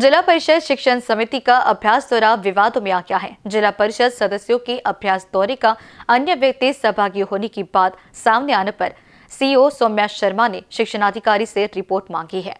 जिला परिषद शिक्षण समिति का अभ्यास दौरा विवादों में आ गया है जिला परिषद सदस्यों के अभ्यास दौरे का अन्य व्यक्ति सहभागी होने की बात सामने आने पर सीईओ सौम्या शर्मा ने शिक्षणाधिकारी से रिपोर्ट मांगी है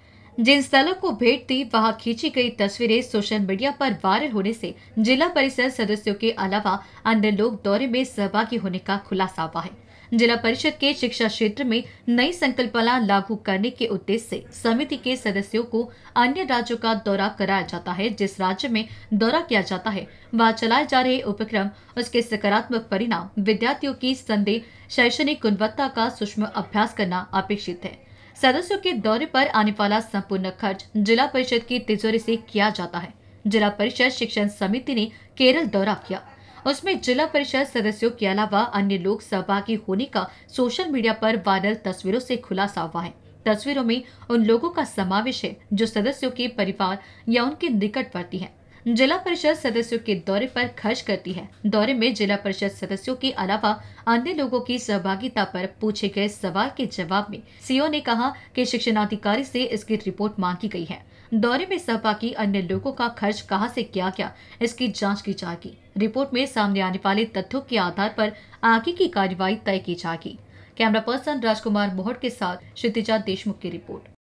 जिन स्थलों को भेंट दी वहां खींची गई तस्वीरें सोशल मीडिया पर वायरल होने से जिला परिषद सदस्यों के अलावा अन्य लोग दौरे में सहभागी होने का खुलासा हुआ है जिला परिषद के शिक्षा क्षेत्र में नई संकल्पना लागू करने के उद्देश्य से समिति के सदस्यों को अन्य राज्यों का दौरा कराया जाता है जिस राज्य में दौरा किया जाता है वहां चलाए जा रहे उपक्रम उसके सकारात्मक परिणाम विद्यार्थियों की संदेह शैक्षणिक गुणवत्ता का सूक्ष्म अभ्यास करना अपेक्षित है सदस्यों के दौरे पर आने वाला संपूर्ण खर्च जिला परिषद की तिजोरी से किया जाता है जिला परिषद शिक्षण समिति ने केरल दौरा किया उसमें जिला परिषद सदस्यों के अलावा अन्य लोग सहभागी होने का सोशल मीडिया पर वायरल तस्वीरों से खुलासा हुआ है तस्वीरों में उन लोगों का समावेश है जो सदस्यों के परिवार या उनके निकटवर्ती हैं जिला परिषद सदस्यों के दौरे पर खर्च करती है दौरे में जिला परिषद सदस्यों के अलावा अन्य लोगों की सहभागिता पर पूछे गए सवाल के जवाब में सीओ ने कहा कि शिक्षणाधिकारी से इसकी रिपोर्ट मांगी गई है दौरे में सहभागी अन्य लोगों का खर्च कहां से क्या क्या इसकी जांच की जाएगी रिपोर्ट में सामने आने वाले तथ्यों के आधार पर आगे की कार्यवाही तय की जाएगी कैमरा पर्सन राजकुमार मोहट के साथ क्षितिजा देशमुख की रिपोर्ट